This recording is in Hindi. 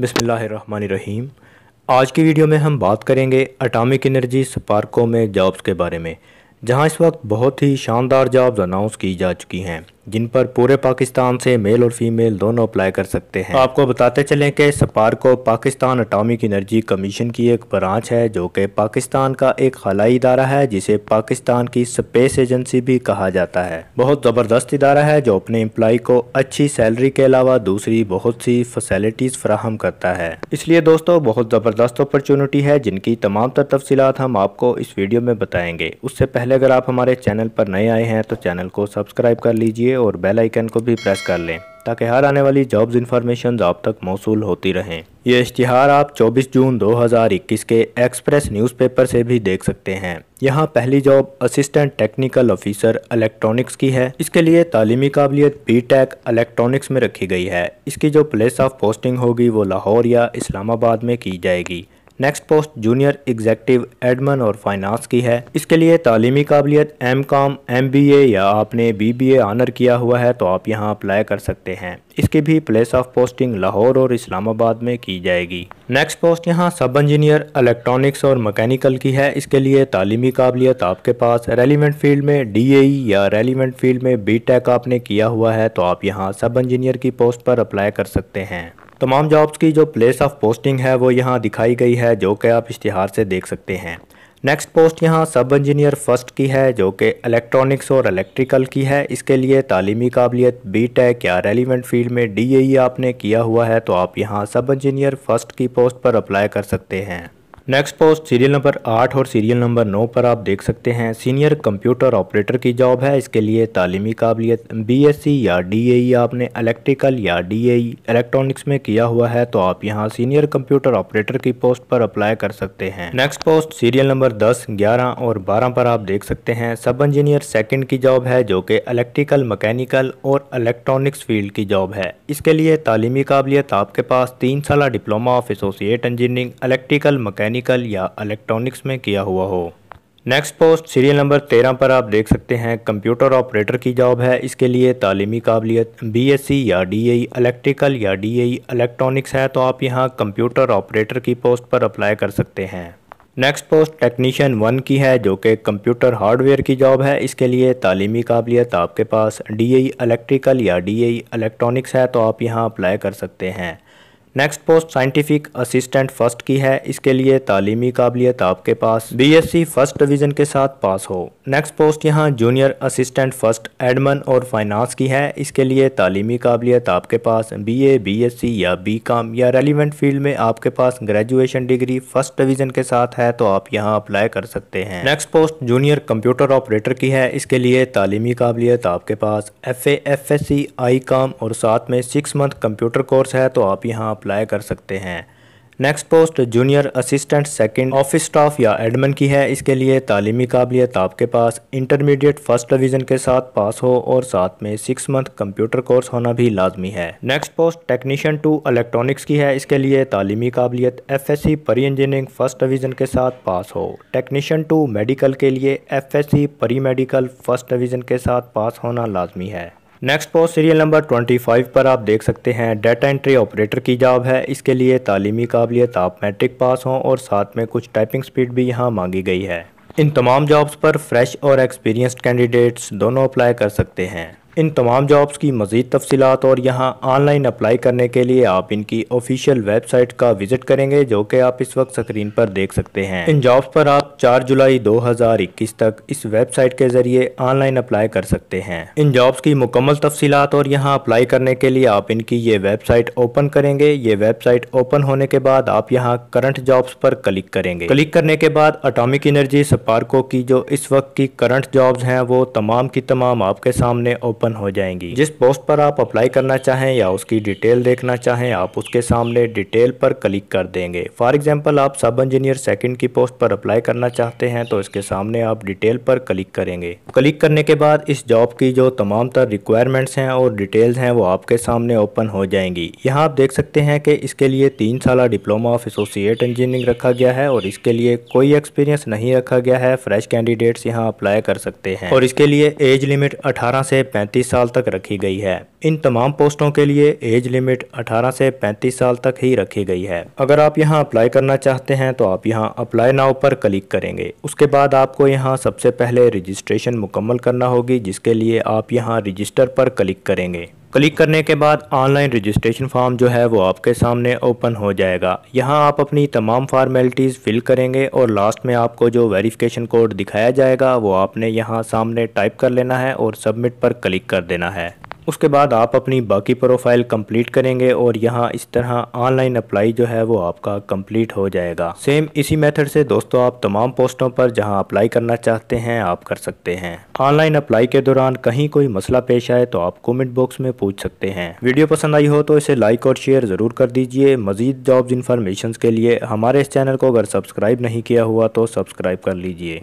बिसमीम आज की वीडियो में हम बात करेंगे अटामिक एनर्जी स्पार्कों में जॉब्स के बारे में जहां इस वक्त बहुत ही शानदार जॉब्स अनाउंस की जा चुकी हैं जिन पर पूरे पाकिस्तान से मेल और फीमेल दोनों अप्लाई कर सकते हैं तो आपको बताते चलें कि SUPARCO Pakistan atomic energy commission की एक ब्रांच है जो कि पाकिस्तान का एक खलाई इदारा है जिसे पाकिस्तान की स्पेस एजेंसी भी कहा जाता है बहुत ज़बरदस्त इदारा है जो अपने एम्प्लाई को अच्छी सैलरी के अलावा दूसरी बहुत सी फैसिलिटीज़ फ्राहम करता है इसलिए दोस्तों बहुत ज़बरदस्त अपॉर्चुनिटी है जिनकी तमाम तर तफसीत हम आपको इस वीडियो में बताएंगे उससे पहले अगर आप हमारे चैनल पर नए आए हैं तो चैनल को सब्सक्राइब कर लीजिए और बेल आइकन को भी प्रेस कर लें ताकि हर आने वाली जॉब्स इन्फॉर्मेशन आप तक मौसू होती रहें ये इश्तिहार आप 24 जून 2021 के एक्सप्रेस न्यूज़पेपर से भी देख सकते हैं यहाँ पहली job assistant technical officer electronics की है इसके लिए तालीमी काबिलियत बी टेक इलेक्ट्रॉनिक्स में रखी गई है इसकी जो प्लेस ऑफ पोस्टिंग होगी वो लाहौर या इस्लामाबाद में की जाएगी next post junior executive admin और फाइनेंस की है इसके लिए तालीमी काबिलियत M Com M B A या आपने बी बी ए किया हुआ है तो आप यहाँ अप्लाई कर सकते हैं इसकी भी प्लेस ऑफ पोस्टिंग लाहौर और इस्लामाबाद में की जाएगी नेक्स्ट पोस्ट यहाँ सब इंजीनियर इलेक्ट्रॉनिक्स और मकैनिकल की है इसके लिए तालीमी काबिलियत आपके पास रेलिवेंट फील्ड में डी ए e या रेलिवेंट फील्ड में बी टेक आपने किया हुआ है तो आप यहाँ सब इंजीनियर की पोस्ट पर अप्लाई कर सकते हैं तमाम जॉब्स की जो प्लेस ऑफ पोस्टिंग है वो यहाँ दिखाई गई है जो कि आप इश्तिहार से देख सकते हैं नेक्स्ट पोस्ट यहाँ सब इंजीनियर फर्स्ट की है जो कि इलेक्ट्रॉनिक्स और इलेक्ट्रिकल की है इसके लिए तालीमी काबिलियत बी टेक या रेलिवेंट फील्ड में डी ए e आपने किया हुआ है तो आप यहाँ सब इंजीनियर फर्स्ट की पोस्ट पर अप्लाई कर सकते हैं नेक्स्ट पोस्ट सीरियल नंबर आठ और सीरियल नंबर नौ पर आप देख सकते हैं सीनियर कंप्यूटर ऑपरेटर की जॉब है इसके लिए तालीमी काबिलियत बीएससी या डीएई e आपने इलेक्ट्रिकल या डीएई इलेक्ट्रॉनिक्स e में किया हुआ है तो आप यहां सीनियर कंप्यूटर ऑपरेटर की पोस्ट पर अप्लाई कर सकते हैं नेक्स्ट पोस्ट सीरियल नंबर दस ग्यारह और बारह पर आप देख सकते हैं सब इंजीनियर सेकेंड की जॉब है जो कि इलेक्ट्रिकल मकैनिकल और इलेक्ट्रॉनिक्स फील्ड की जॉब है इसके लिए तालीमी काबिलियत आपके पास तीन साल diploma of associate engineering electrical mechanic mechanical या इलेक्ट्रॉनिक्स में किया हुआ हो नेक्स्ट पोस्ट सीरियल नंबर तेरह पर आप देख सकते हैं कंप्यूटर ऑपरेटर की जॉब है इसके लिए तालीमी काबिलियत बीएससी या डीएई इलेक्ट्रिकल e या डीएई इलेक्ट्रॉनिक्स e है तो आप यहाँ कंप्यूटर ऑपरेटर की पोस्ट पर अप्लाई कर सकते हैं नेक्स्ट पोस्ट टेक्नीशियन वन की है जो कि कंप्यूटर हार्डवेयर की जॉब है इसके लिए तालीमी काबिलियत आपके पास डी इलेक्ट्रिकल e या डी इलेक्ट्रॉनिक्स है तो आप यहाँ अप्लाई कर सकते हैं next post scientific assistant first की है इसके लिए तालीमी काबिलियत आपके पास बीएससी फर्स्ट डिवीज़न के साथ पास हो नेक्स्ट पोस्ट यहाँ जूनियर असिस्टेंट फर्स्ट एडमन और फाइनेंस की है इसके लिए तालीमी काबिलियत आपके पास बीए, बीएससी या बीकॉम या रेलिवेंट फील्ड में आपके पास ग्रेजुएशन डिग्री फर्स्ट डिविजन के साथ है तो आप यहाँ अप्लाई कर सकते हैं next post junior computer operator की है इसके लिए तालीमी काबिलियत आपके पास F A F S C I Com और साथ में सिक्स मंथ कंप्यूटर कोर्स है तो आप यहाँ अप्लाई कर सकते हैं next post junior assistant second office staff या एडमिन की है इसके लिए तालीमी काबिलियत आपके पास इंटरमीडिएट फर्स्ट डिवीज़न के साथ पास हो और साथ में सिक्स मंथ कंप्यूटर कोर्स होना भी लाजमी है next post technician two electronics की है इसके लिए तालीमी काबिलियत एफ एस सी परी इंजीनियरिंग फर्स्ट डिवीज़न के साथ पास हो टेक्नीशियन टू मेडिकल के लिए एफ एस सी परी मेडिकल फर्स्ट डिवीज़न के साथ पास होना लाजमी है नेक्स्ट पोस्ट सीरियल नंबर 25 पर आप देख सकते हैं डाटा एंट्री ऑपरेटर की जॉब है इसके लिए तालीमी काबिलियत आप मैट्रिक पास हों और साथ में कुछ टाइपिंग स्पीड भी यहाँ मांगी गई है इन तमाम जॉब्स पर फ्रेश और एक्सपीरियंसड कैंडिडेट्स दोनों अप्लाई कर सकते हैं इन तमाम जॉब्स की मज़ीद तफसीत और यहाँ ऑनलाइन अप्लाई करने के लिए आप इनकी ऑफिशियल वेबसाइट का विज़िट करेंगे जो कि आप इस वक्त स्क्रीन पर देख सकते हैं इन जॉब्स पर आप 4 जुलाई 2021 तक इस वेबसाइट के ज़रिए ऑनलाइन अप्लाई कर सकते हैं इन जॉब्स की मुकम्मल तफसीत और यहाँ अप्लाई करने के लिए आप इनकी ये वेबसाइट ओपन करेंगे ये वेबसाइट ओपन होने के बाद आप यहाँ करंट जॉब्स पर क्लिक करेंगे क्लिक करने के बाद अटोमिक एनर्जी स्पार्को की जो इस वक्त की करंट जॉब्स हैं वो तमाम की तमाम आपके सामने ओपन ओपन हो जाएंगी जिस पोस्ट पर आप अप्लाई करना चाहें या उसकी डिटेल देखना चाहें आप उसके सामने डिटेल पर क्लिक कर देंगे फॉर एग्जाम्पल आप सब इंजीनियर सेकेंड की पोस्ट पर अप्लाई करना चाहते हैं तो इसके सामने आप डिटेल पर क्लिक करेंगे क्लिक करने के बाद इस जॉब की जो तमाम तर रिक्वायरमेंट्स हैं और डिटेल्स हैं वो आपके सामने ओपन हो जाएंगी यहाँ आप देख सकते हैं कि इसके लिए तीन साल डिप्लोमा ऑफ एसोसिएट इंजीनियरिंग रखा गया है और इसके लिए कोई एक्सपीरियंस नहीं रखा गया है फ्रेश कैंडिडेट्स यहाँ अप्लाई कर सकते हैं और इसके लिए एज लिमिट अठारह से 35 साल तक रखी गई है इन तमाम पोस्टों के लिए एज लिमिट 18 से 35 साल तक ही रखी गई है अगर आप यहाँ अप्लाई करना चाहते हैं तो आप यहाँ अप्लाई नाव पर क्लिक करेंगे उसके बाद आपको यहाँ सबसे पहले रजिस्ट्रेशन मुकम्मल करना होगी जिसके लिए आप यहाँ रजिस्टर पर क्लिक करेंगे क्लिक करने के बाद ऑनलाइन रजिस्ट्रेशन फॉर्म जो है वो आपके सामने ओपन हो जाएगा यहाँ आप अपनी तमाम फार्मेलिटीज़ फिल करेंगे और लास्ट में आपको जो वेरिफिकेशन कोड दिखाया जाएगा वो आपने यहाँ सामने टाइप कर लेना है और सबमिट पर क्लिक कर देना है उसके बाद आप अपनी बाकी प्रोफाइल कंप्लीट करेंगे और यहाँ इस तरह ऑनलाइन अप्लाई जो है वो आपका कंप्लीट हो जाएगा सेम इसी मेथड से दोस्तों आप तमाम पोस्टों पर जहाँ अप्लाई करना चाहते हैं आप कर सकते हैं ऑनलाइन अप्लाई के दौरान कहीं कोई मसला पेश आए तो आप कमेंट बॉक्स में पूछ सकते हैं वीडियो पसंद आई हो तो इसे लाइक और शेयर ज़रूर कर दीजिए मजीद जॉब्स इन्फॉर्मेशन के लिए हमारे इस चैनल को अगर सब्सक्राइब नहीं किया हुआ तो सब्सक्राइब कर लीजिए